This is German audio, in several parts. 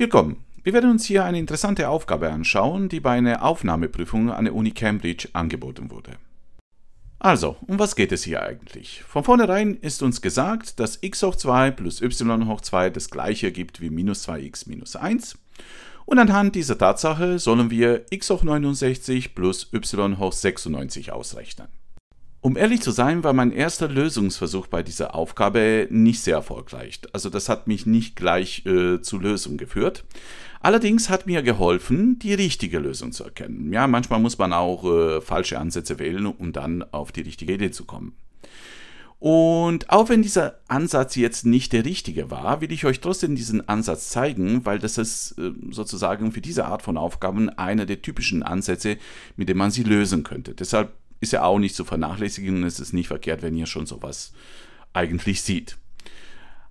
Willkommen! Wir werden uns hier eine interessante Aufgabe anschauen, die bei einer Aufnahmeprüfung an der Uni Cambridge angeboten wurde. Also, um was geht es hier eigentlich? Von vornherein ist uns gesagt, dass x hoch 2 plus y hoch 2 das gleiche ergibt wie minus 2x minus 1. Und anhand dieser Tatsache sollen wir x hoch 69 plus y hoch 96 ausrechnen. Um ehrlich zu sein, war mein erster Lösungsversuch bei dieser Aufgabe nicht sehr erfolgreich. Also das hat mich nicht gleich äh, zu Lösung geführt. Allerdings hat mir geholfen, die richtige Lösung zu erkennen. Ja, manchmal muss man auch äh, falsche Ansätze wählen, um dann auf die richtige Idee zu kommen. Und auch wenn dieser Ansatz jetzt nicht der richtige war, will ich euch trotzdem diesen Ansatz zeigen, weil das ist äh, sozusagen für diese Art von Aufgaben einer der typischen Ansätze, mit dem man sie lösen könnte. Deshalb ist ja auch nicht zu vernachlässigen und es ist nicht verkehrt, wenn ihr schon sowas eigentlich sieht.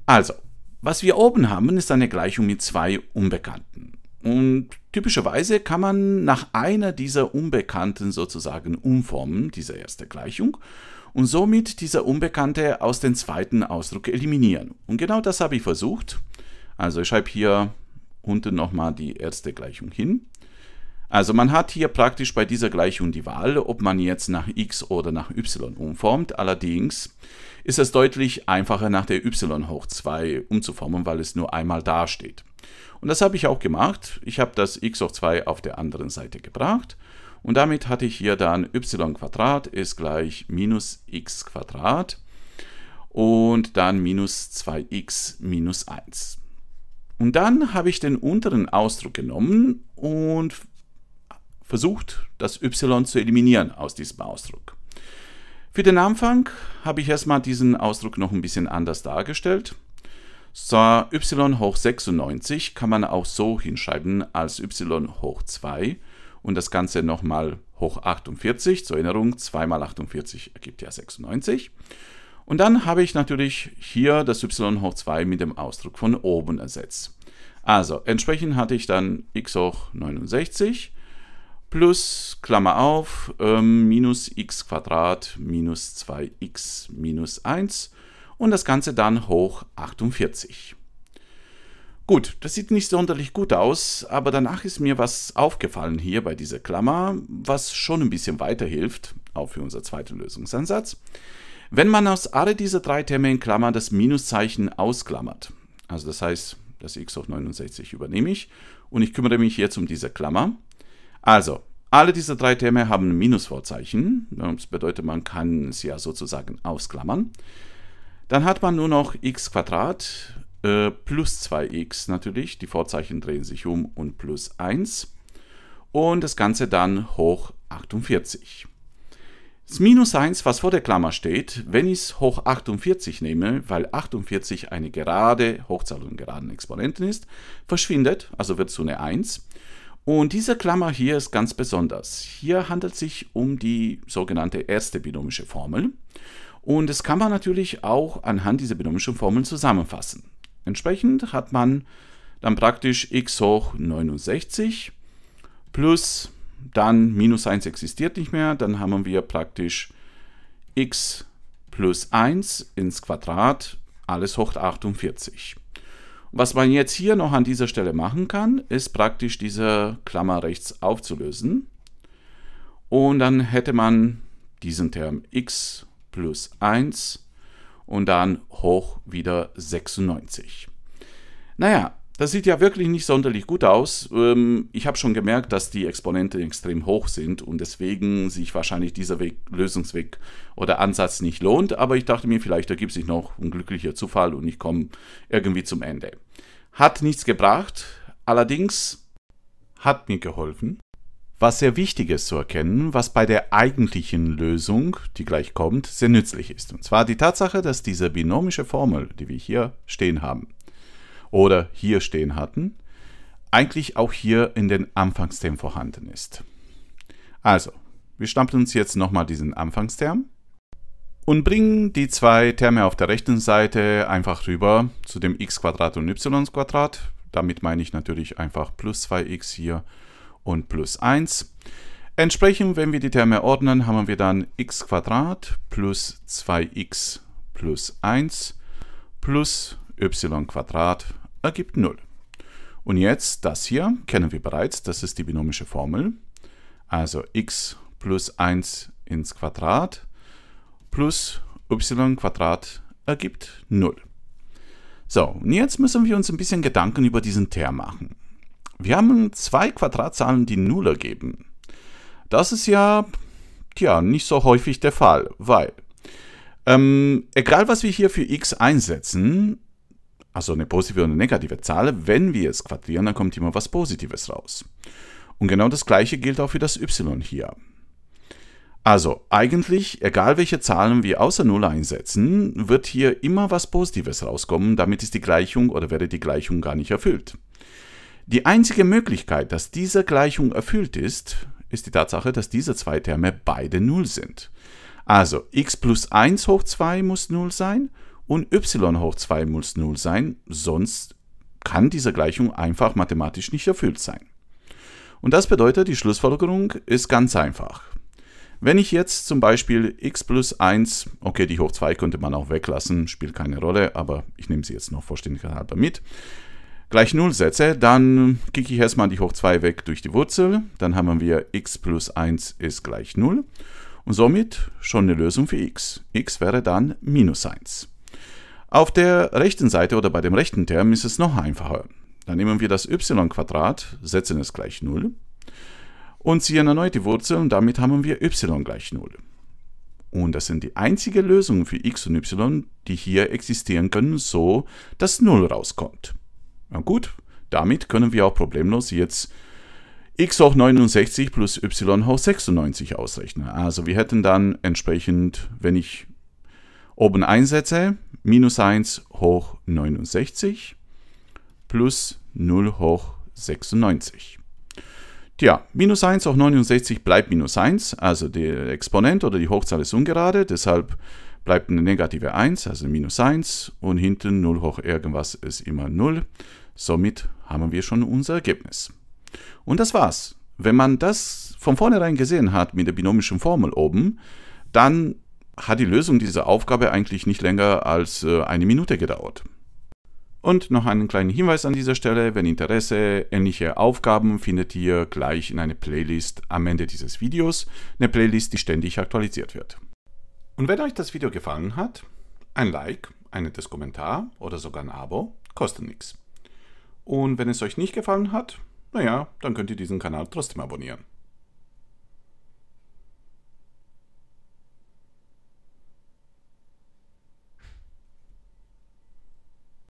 Also, was wir oben haben, ist eine Gleichung mit zwei Unbekannten. Und typischerweise kann man nach einer dieser Unbekannten sozusagen umformen, diese erste Gleichung, und somit dieser Unbekannte aus dem zweiten Ausdruck eliminieren. Und genau das habe ich versucht. Also ich schreibe hier unten nochmal die erste Gleichung hin. Also man hat hier praktisch bei dieser Gleichung die Wahl, ob man jetzt nach x oder nach y umformt. Allerdings ist es deutlich einfacher nach der y hoch 2 umzuformen, weil es nur einmal dasteht. Und das habe ich auch gemacht. Ich habe das x hoch 2 auf der anderen Seite gebracht. Und damit hatte ich hier dann y Quadrat ist gleich minus x Quadrat und dann minus 2x minus 1. Und dann habe ich den unteren Ausdruck genommen und versucht, das y zu eliminieren aus diesem Ausdruck. Für den Anfang habe ich erstmal diesen Ausdruck noch ein bisschen anders dargestellt. Zwar y hoch 96 kann man auch so hinschreiben als y hoch 2 und das Ganze nochmal hoch 48. Zur Erinnerung, 2 mal 48 ergibt ja 96. Und dann habe ich natürlich hier das y hoch 2 mit dem Ausdruck von oben ersetzt. Also entsprechend hatte ich dann x hoch 69 plus, Klammer auf, ähm, minus x Quadrat minus 2x minus 1 und das Ganze dann hoch 48. Gut, das sieht nicht sonderlich gut aus, aber danach ist mir was aufgefallen hier bei dieser Klammer, was schon ein bisschen weiterhilft, auch für unser zweiten Lösungsansatz. Wenn man aus alle dieser drei Terme in Klammern das Minuszeichen ausklammert, also das heißt, das x auf 69 übernehme ich und ich kümmere mich jetzt um diese Klammer, also, alle diese drei Terme haben ein Minusvorzeichen. Das bedeutet, man kann es ja sozusagen ausklammern. Dann hat man nur noch x äh, plus 2x natürlich. Die Vorzeichen drehen sich um und plus 1. Und das Ganze dann hoch 48. Das Minus 1, was vor der Klammer steht, wenn ich es hoch 48 nehme, weil 48 eine gerade Hochzahl und geraden Exponenten ist, verschwindet, also wird zu einer 1. Und diese Klammer hier ist ganz besonders. Hier handelt es sich um die sogenannte erste binomische Formel. Und das kann man natürlich auch anhand dieser binomischen Formeln zusammenfassen. Entsprechend hat man dann praktisch x hoch 69 plus dann minus 1 existiert nicht mehr. Dann haben wir praktisch x plus 1 ins Quadrat, alles hoch 48 was man jetzt hier noch an dieser Stelle machen kann, ist praktisch diese Klammer rechts aufzulösen. Und dann hätte man diesen Term x plus 1 und dann hoch wieder 96. Naja, das sieht ja wirklich nicht sonderlich gut aus. Ähm, ich habe schon gemerkt, dass die Exponenten extrem hoch sind und deswegen sich wahrscheinlich dieser Weg, Lösungsweg oder Ansatz nicht lohnt. Aber ich dachte mir, vielleicht ergibt sich noch ein glücklicher Zufall und ich komme irgendwie zum Ende. Hat nichts gebracht, allerdings hat mir geholfen. Was sehr wichtig ist zu erkennen, was bei der eigentlichen Lösung, die gleich kommt, sehr nützlich ist. Und zwar die Tatsache, dass diese binomische Formel, die wir hier stehen haben, oder hier stehen hatten, eigentlich auch hier in den Anfangsterm vorhanden ist. Also, wir stampfen uns jetzt nochmal diesen Anfangsterm und bringen die zwei Terme auf der rechten Seite einfach rüber zu dem x und y. Damit meine ich natürlich einfach plus 2x hier und plus 1. Entsprechend, wenn wir die Terme ordnen, haben wir dann x plus 2x plus 1 plus y ergibt 0. Und jetzt das hier kennen wir bereits, das ist die binomische Formel. Also x plus 1 ins Quadrat plus y Quadrat ergibt 0. So, und jetzt müssen wir uns ein bisschen Gedanken über diesen Term machen. Wir haben zwei Quadratzahlen, die 0 ergeben. Das ist ja, tja, nicht so häufig der Fall, weil ähm, egal was wir hier für x einsetzen, also eine positive und eine negative Zahl, wenn wir es quadrieren, dann kommt immer was Positives raus. Und genau das gleiche gilt auch für das y hier. Also eigentlich, egal welche Zahlen wir außer 0 einsetzen, wird hier immer was Positives rauskommen, damit ist die Gleichung oder wäre die Gleichung gar nicht erfüllt. Die einzige Möglichkeit, dass diese Gleichung erfüllt ist, ist die Tatsache, dass diese zwei Terme beide 0 sind. Also x plus 1 hoch 2 muss 0 sein und y hoch 2 muss 0 sein, sonst kann diese Gleichung einfach mathematisch nicht erfüllt sein. Und das bedeutet, die Schlussfolgerung ist ganz einfach. Wenn ich jetzt zum Beispiel x plus 1, okay, die hoch 2 könnte man auch weglassen, spielt keine Rolle, aber ich nehme sie jetzt noch vollständighalber mit, gleich 0 setze, dann kicke ich erstmal die hoch 2 weg durch die Wurzel, dann haben wir x plus 1 ist gleich 0 und somit schon eine Lösung für x. x wäre dann minus 1. Auf der rechten Seite oder bei dem rechten Term ist es noch einfacher. Dann nehmen wir das y-Quadrat, setzen es gleich 0 und ziehen erneut die Wurzel und damit haben wir y gleich 0. Und das sind die einzigen Lösungen für x und y, die hier existieren können, so dass 0 rauskommt. Na gut, damit können wir auch problemlos jetzt x hoch 69 plus y hoch 96 ausrechnen. Also wir hätten dann entsprechend, wenn ich Oben Einsätze minus 1 hoch 69 plus 0 hoch 96. Tja, minus 1 hoch 69 bleibt minus 1, also der Exponent oder die Hochzahl ist ungerade, deshalb bleibt eine negative 1, also minus 1 und hinten 0 hoch irgendwas ist immer 0. Somit haben wir schon unser Ergebnis. Und das war's. Wenn man das von vornherein gesehen hat mit der binomischen Formel oben, dann hat die Lösung dieser Aufgabe eigentlich nicht länger als äh, eine Minute gedauert. Und noch einen kleinen Hinweis an dieser Stelle, wenn Interesse, ähnliche Aufgaben findet ihr gleich in einer Playlist am Ende dieses Videos, eine Playlist, die ständig aktualisiert wird. Und wenn euch das Video gefallen hat, ein Like, ein nettes Kommentar oder sogar ein Abo kostet nichts. Und wenn es euch nicht gefallen hat, naja, dann könnt ihr diesen Kanal trotzdem abonnieren.